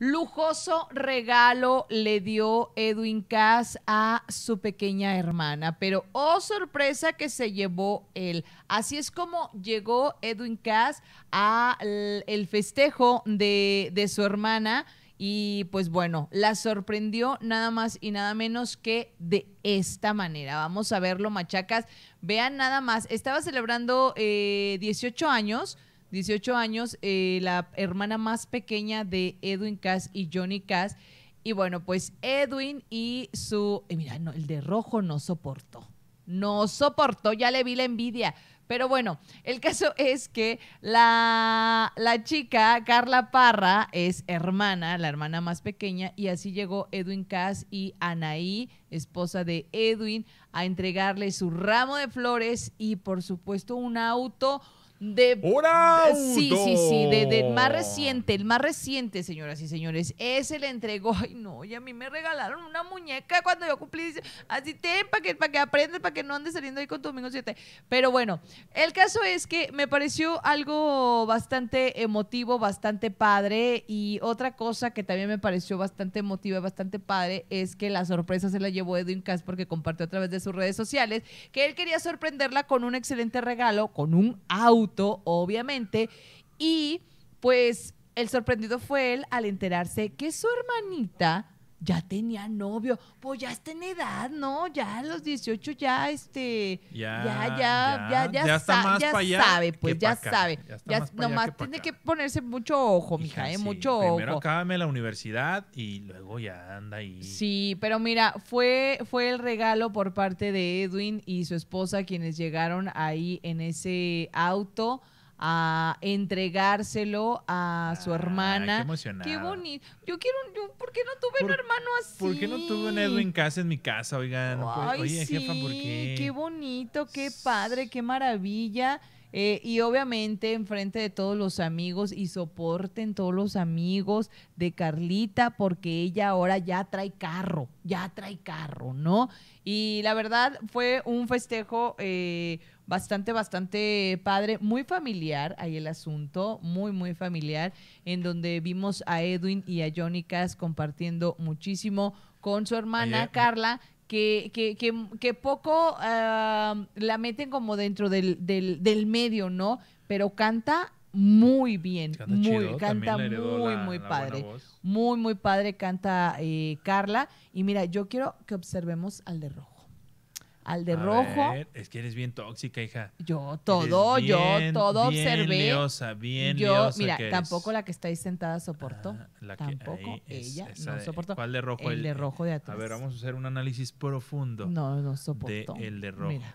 Lujoso regalo le dio Edwin Cass a su pequeña hermana, pero oh sorpresa que se llevó él. Así es como llegó Edwin Cass al el festejo de, su hermana y pues bueno, la sorprendió nada más y nada menos que de esta manera. Vamos a verlo, machacas. Vean nada más, estaba celebrando 18 eh, años 18 años, eh, la hermana más pequeña de Edwin Cass y Johnny Cass. Y bueno, pues Edwin y su... Eh, mira, no, el de rojo no soportó. No soportó, ya le vi la envidia. Pero bueno, el caso es que la, la, chica, Carla Parra, es hermana, la hermana más pequeña, y así llegó Edwin Cass y Anaí, esposa de Edwin, a entregarle su ramo de flores y por supuesto un auto de sí sí sí de, más reciente el más reciente señoras y señores ese le entregó ay no y a mí me regalaron una muñeca cuando yo cumplí así te para que para que aprendas para que no andes saliendo ahí con domingo 7 pero bueno el caso es que me pareció algo bastante emotivo bastante padre y otra cosa que también me pareció bastante emotiva bastante padre es que la sorpresa se la llevó Edwin Cass porque compartió a través de sus redes sociales que él quería sorprenderla con un excelente regalo con un auto obviamente, y pues el sorprendido fue él al enterarse que su hermanita ya tenía novio, pues ya está en edad, ¿no? Ya a los 18 ya, este, ya, ya, ya, ya, está ya sabe, pues ya sabe. nomás tiene que ponerse mucho ojo, mija, eh, mucho Primero ojo. Primero acábame la universidad y luego ya anda ahí. Sí, pero mira, fue, fue el regalo por parte de Edwin y su esposa quienes llegaron ahí en ese auto a entregárselo a su ah, hermana. Qué emocionante. Qué bonito. Yo quiero, yo, ¿por qué no tuve un hermano así? ¿Por qué no tuve un Edwin casa en mi casa? Oiga, no oye, jefa, ¿por qué? Qué bonito, qué padre, qué maravilla. Eh, y obviamente enfrente de todos los amigos y soporten todos los amigos de Carlita porque ella ahora ya trae carro, ya trae carro, ¿no? Y la verdad fue un festejo eh, bastante, bastante padre, muy familiar ahí el asunto, muy, muy familiar, en donde vimos a Edwin y a Johnny compartiendo muchísimo con su hermana Carla, que, que, que, poco ah, la meten como dentro del, del, del, medio, ¿no? Pero canta muy bien, muy, canta muy, muy padre. Muy, muy padre canta eh, Carla. Y mira, yo quiero que observemos al de rojo al de rojo. es que eres bien tóxica, hija. Yo todo, yo todo bien observé. bien yo, mira, tampoco la que está ahí sentada soportó. Ah, tampoco ella no soportó. ¿Cuál de rojo? El, de rojo de atrás. A ver, vamos a hacer un análisis profundo. No, no soportó. De el de rojo. Mira.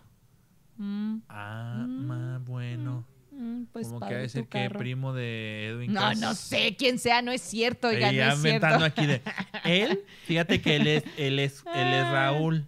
Mm. Ah, más mm, bueno. Mm, pues Como que a ser que primo de Edwin No, no sé quién sea, no es cierto, oiga, aquí de él, fíjate que él es, él es ah. Raúl.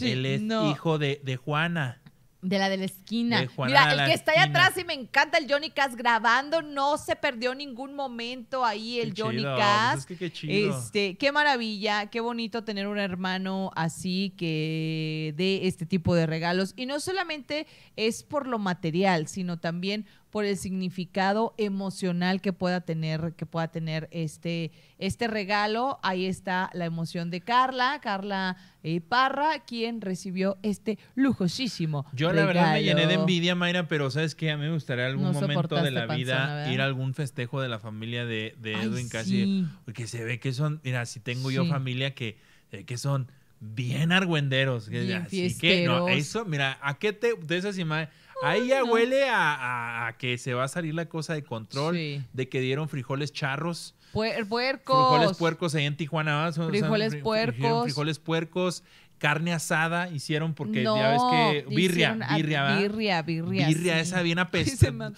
Él es hijo de, de Juana. De la de la esquina. Mira, el que está allá atrás y me encanta el Johnny Cass grabando, no se perdió ningún momento ahí el Johnny pues chido, qué Este, qué maravilla, qué bonito tener un hermano así que dé este tipo de regalos y no solamente es por lo material, sino también por el significado emocional que pueda tener que pueda tener este este regalo. Ahí está la emoción de Carla, Carla eh, Parra, quien recibió este lujosísimo la verdad me llené de envidia, Mayra, pero ¿sabes que A mí me gustaría algún momento de la vida ir a algún festejo de la familia de, Edwin Casi. Porque se ve que son, mira, si tengo yo familia que, eh, que son bien argüenderos. así que, no, eso, mira, ¿a qué te, de esas imágenes? Ahí ya huele a, que se va a salir la cosa de control, de que dieron frijoles charros. Puer, puercos. Frijoles puercos ahí en Tijuana. frijoles puercos. Frijoles puercos carne asada hicieron porque ya ves que birria, birria, birria, birria, esa bien apestosa.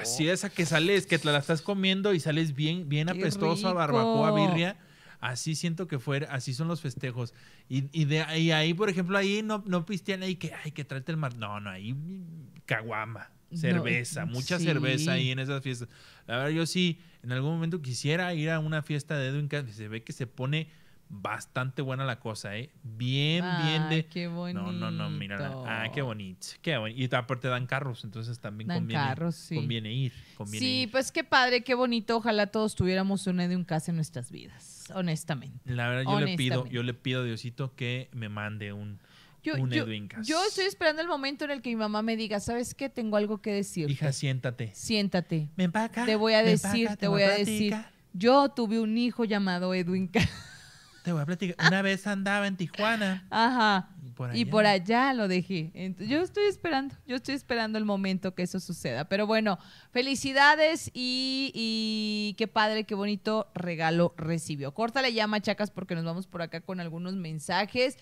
Así esa que sales, que te la estás comiendo y sales bien bien apestoso a barbacoa birria. Así siento que fue, así son los festejos. Y, de, ahí, por ejemplo, ahí no, no pistean ahí que, ay, que trate el mar. No, no, ahí caguama, cerveza, mucha cerveza ahí en esas fiestas. La verdad, yo sí, en algún momento quisiera ir a una fiesta de Edwin se ve que se pone bastante buena la cosa, ¿eh? Bien, bien de. Qué bonito. No, no, no, mira. Ah, qué bonito. Qué bonito. Y aparte dan carros, entonces también dan conviene, carros, conviene ir. sí, pues qué padre, qué bonito. Ojalá todos tuviéramos un Edwin Cass en nuestras vidas, honestamente. La verdad, yo le pido, yo le pido a Diosito que me mande un. Edwin Cass. yo estoy esperando el momento en el que mi mamá me diga, ¿sabes qué? Tengo algo que decir. Hija, siéntate. Siéntate. Me empaca. Te voy a decir, te, voy a, a decir. Yo tuve un hijo llamado Edwin Cass. Te voy a platicar. Ah. Una vez andaba en Tijuana. Ajá. y por allá lo dejé. yo estoy esperando, yo estoy esperando el momento que eso suceda. Pero bueno, felicidades y, y qué padre, qué bonito regalo recibió. Córtale ya, machacas, porque nos vamos por acá con algunos mensajes.